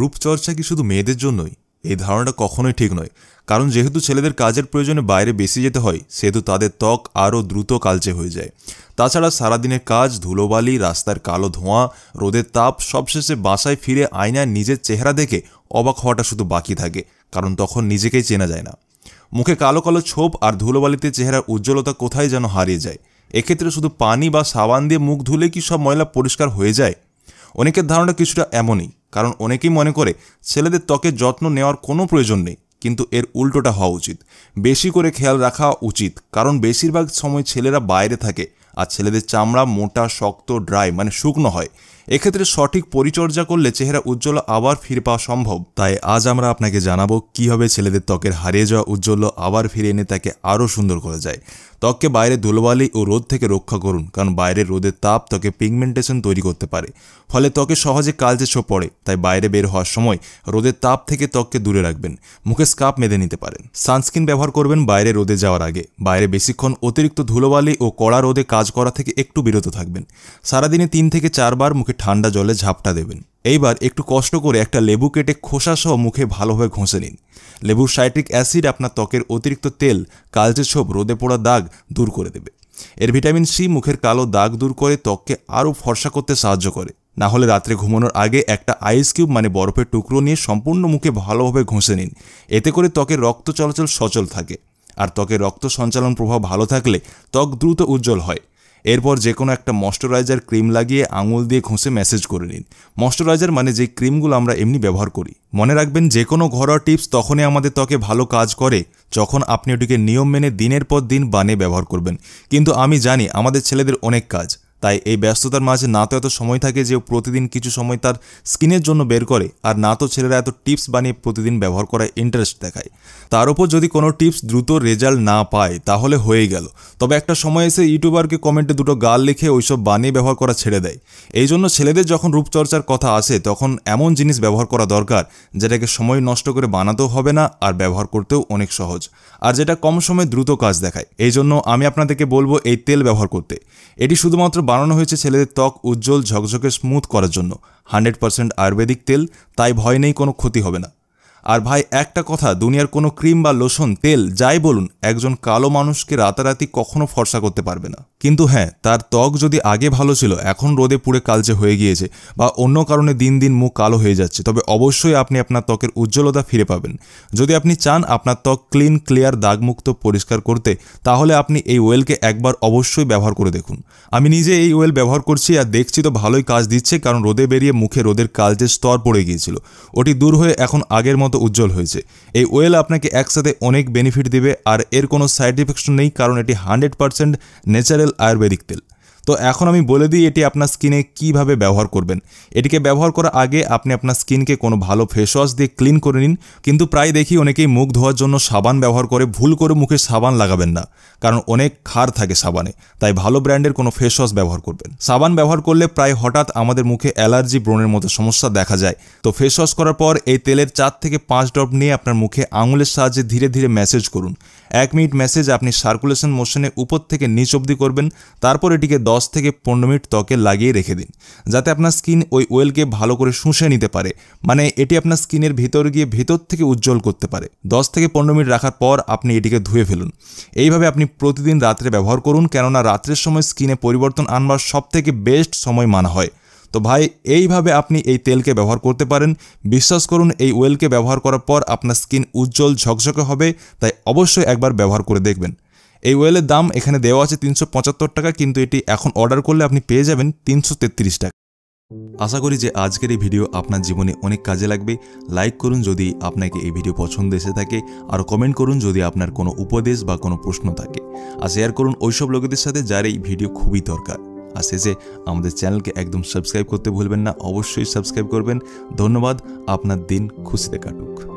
রূপচর্চা কি শুধু মেয়েদের জন্যই এই ধারণাটা কখনোই ঠিক নয় কারণ যেহেতু ছেলেদের কাজের প্রয়োজনে বাইরে বেশি যেতে হয় সেহেতু তাদের ত্বক আরও দ্রুত কালচে হয়ে যায় তাছাড়া সারাদিনের কাজ ধুলোবালি রাস্তার কালো ধোঁয়া রোদের তাপ সবশেষে বাসায় ফিরে আয়নায় নিজের চেহারা দেখে অবাক হওয়াটা শুধু বাকি থাকে কারণ তখন নিজেকেই চেনা যায় না মুখে কালো কালো ছোপ আর ধুলোবালিতে চেহারার উজ্জ্বলতা কোথায় যেন হারিয়ে যায় এক্ষেত্রে শুধু পানি বা সাবান দিয়ে মুখ ধুলে কি সব ময়লা পরিষ্কার হয়ে যায় অনেকের ধারণা কিছুটা এমনই কারণ অনেকেই মনে করে ছেলেদের ত্বকের যত্ন নেওয়ার কোনো প্রয়োজন নেই কিন্তু এর উল্টোটা হওয়া উচিত বেশি করে খেয়াল রাখা উচিত কারণ বেশিরভাগ সময় ছেলেরা বাইরে থাকে আর ছেলেদের চামড়া মোটা শক্ত ড্রাই মানে শুকনো হয় এক্ষেত্রে সঠিক পরিচর্যা করলে চেহারা উজ্জ্বল আবার ফিরে পাওয়া সম্ভব তাই আজ আমরা আপনাকে জানাবো কীভাবে ছেলেদের ত্বকের হারিয়ে যাওয়া উজ্জ্বল আবার ফিরে এনে তাকে আরও সুন্দর করা যায় ত্বককে বাইরে ধুলোবালি ও রোদ থেকে রক্ষা করুন কারণ বাইরের রোদের তাপ ত্বকে পিগমেন্টেশন তৈরি করতে পারে ফলে ত্বকে সহজে কালচে ছো পড়ে তাই বাইরে বের হওয়ার সময় রোদের তাপ থেকে ত্বককে দূরে রাখবেন মুখে স্কাপ মেঁধে নিতে পারেন সানস্ক্রিন ব্যবহার করবেন বাইরে রোদে যাওয়ার আগে বাইরে বেশিক্ষণ অতিরিক্ত ধুলোবালি ও কড়া রোদে কাজ কাজ করা থেকে একটু বিরত থাকবেন সারাদিনে তিন থেকে চারবার মুখে ঠান্ডা জলে ঝাপটা দেবেন এইবার একটু কষ্ট করে একটা লেবু কেটে খোসা সহ মুখে ভালোভাবে ঘষে নিন লেবুর সাইট্রিক অ্যাসিড আপনার ত্বকের অতিরিক্ত তেল কালচে ছোপ রোদে পোড়া দাগ দূর করে দেবে এর ভিটামিন সি মুখের কালো দাগ দূর করে ত্বককে আরও ফর্সা করতে সাহায্য করে না হলে রাত্রে ঘুমানোর আগে একটা আইস কিউব মানে বরফের টুকরো নিয়ে সম্পূর্ণ মুখে ভালোভাবে ঘষে নিন এতে করে ত্বকের রক্ত চলাচল সচল থাকে আর ত্বকের রক্ত সঞ্চালন প্রভাব ভালো থাকলে ত্বক দ্রুত উজ্জ্বল হয় এরপর যে কোনো একটা ময়শ্চারাইজার ক্রিম লাগিয়ে আঙুল দিয়ে ঘষে ম্যাসেজ করে নিন ময়শ্চারাইজার মানে যে ক্রিমগুলো আমরা এমনি ব্যবহার করি মনে রাখবেন যে কোনো ঘরোয়া টিপস তখনই আমাদের ত্বকে ভালো কাজ করে যখন আপনি ওটিকে নিয়ম মেনে দিনের পর দিন বানিয়ে ব্যবহার করবেন কিন্তু আমি জানি আমাদের ছেলেদের অনেক কাজ তাই এই ব্যস্ততার মাঝে না তো এত সময় থাকে যে প্রতিদিন কিছু সময় তার স্কিনের জন্য বের করে আর না তো ছেলেরা এত টিপস বানিয়ে প্রতিদিন ব্যবহার করায় ইন্টারেস্ট দেখায় তার উপর যদি কোনো টিপস দ্রুত রেজাল্ট না পায় তাহলে হয়ে গেল তবে একটা সময় এসে ইউটিউবারকে কমেন্টে দুটো গাল লিখে ওইসব বানিয়ে ব্যবহার করা ছেড়ে দেয় এই জন্য ছেলেদের যখন রূপচর্চার কথা আসে তখন এমন জিনিস ব্যবহার করা দরকার যেটাকে সময় নষ্ট করে বানাতেও হবে না আর ব্যবহার করতেও অনেক সহজ আর যেটা কম সময়ে দ্রুত কাজ দেখায় এই জন্য আমি আপনাদেরকে বলবো এই তেল ব্যবহার করতে এটি শুধুমাত্র বানানো হয়েছে ছেলেদের ত্বক উজ্জ্বল ঝকঝকে স্মুথ করার জন্য হান্ড্রেড পারসেন্ট আয়ুর্বেদিক তেল তাই ভয় নেই কোনো ক্ষতি হবে না আর ভাই একটা কথা দুনিয়ার কোনো ক্রিম বা লোশন তেল যাই বলুন একজন কালো মানুষকে রাতারাতি কখনো ফর্সা করতে পারবে না কিন্তু হ্যাঁ তার ত্বক যদি আগে ভালো ছিল এখন রোদে পুড়ে কালচে হয়ে গিয়েছে বা অন্য কারণে দিন দিন মুখ কালো হয়ে যাচ্ছে তবে অবশ্যই আপনি আপনার ত্বকের উজ্জ্বলতা ফিরে পাবেন যদি আপনি চান আপনার ত্বক ক্লিন ক্লিয়ার দাগমুক্ত পরিষ্কার করতে তাহলে আপনি এই ওয়েলকে একবার অবশ্যই ব্যবহার করে দেখুন আমি নিজে এই ওয়েল ব্যবহার করছি আর দেখছি তো ভালোই কাজ দিচ্ছে কারণ রোদে বেরিয়ে মুখে রোদের কালচে স্তর পড়ে গিয়েছিল ওটি দূর হয়ে এখন আগের মতো মতো উজ্জ্বল হয়েছে এই ওয়েল আপনাকে একসাথে অনেক বেনিফিট দেবে আর এর কোনো সাইড ইফেক্টস নেই কারণ এটি হান্ড্রেড পারসেন্ট ন্যাচারাল আয়ুর্বেদিক তেল তো এখন আমি বলে দিই এটি আপনার স্কিনে কিভাবে ব্যবহার করবেন এটিকে ব্যবহার করার আগে আপনি আপনার স্কিনকে কোনো ভালো ফেস ওয়াশ দিয়ে ক্লিন করে নিন কিন্তু প্রায় দেখি অনেকেই মুখ ধোয়ার জন্য সাবান ব্যবহার করে ভুল করে মুখে সাবান লাগাবেন না কারণ অনেক ক্ষার থাকে সাবানে তাই ভালো ব্র্যান্ডের কোনো ফেস ওয়াশ ব্যবহার করবেন সাবান ব্যবহার করলে প্রায় হঠাৎ আমাদের মুখে অ্যালার্জি ব্রণের মতো সমস্যা দেখা যায় তো ফেস ওয়াশ করার পর এই তেলের চার থেকে পাঁচ ড্রপ নিয়ে আপনার মুখে আঙুলের সাহায্যে ধীরে ধীরে মেসেজ করুন এক মিনিট মেসেজ আপনি সার্কুলেশন মোশনে উপর থেকে নিচ অবধি করবেন তারপর এটিকে দশ দশ থেকে পনেরো মিনিট ত্বকে লাগিয়ে রেখে দিন যাতে আপনার স্কিন ওই ওয়েলকে ভালো করে শুষে নিতে পারে মানে এটি আপনার স্কিনের ভিতর গিয়ে ভিতর থেকে উজ্জ্বল করতে পারে দশ থেকে পনেরো মিনিট রাখার পর আপনি এটিকে ধুয়ে ফেলুন এইভাবে আপনি প্রতিদিন রাত্রে ব্যবহার করুন কেননা রাত্রের সময় স্কিনে পরিবর্তন আনবার সবথেকে বেস্ট সময় মানা হয় তো ভাই এইভাবে আপনি এই তেলকে ব্যবহার করতে পারেন বিশ্বাস করুন এই ওয়েলকে ব্যবহার করার পর আপনার স্কিন উজ্জ্বল ঝকঝকে হবে তাই অবশ্যই একবার ব্যবহার করে দেখবেন এই ওয়েলের দাম এখানে দেওয়া আছে তিনশো টাকা কিন্তু এটি এখন অর্ডার করলে আপনি পেয়ে যাবেন তিনশো টাকা আশা করি যে আজকের এই ভিডিও আপনার জীবনে অনেক কাজে লাগবে লাইক করুন যদি আপনাকে এই ভিডিও পছন্দ এসে থাকে আর কমেন্ট করুন যদি আপনার কোনো উপদেশ বা কোনো প্রশ্ন থাকে আর শেয়ার করুন ওইসব লোকেদের সাথে যার এই ভিডিও খুবই দরকার আর শেষে আমাদের চ্যানেলকে একদম সাবস্ক্রাইব করতে ভুলবেন না অবশ্যই সাবস্ক্রাইব করবেন ধন্যবাদ আপনার দিন খুশিতে কাটুক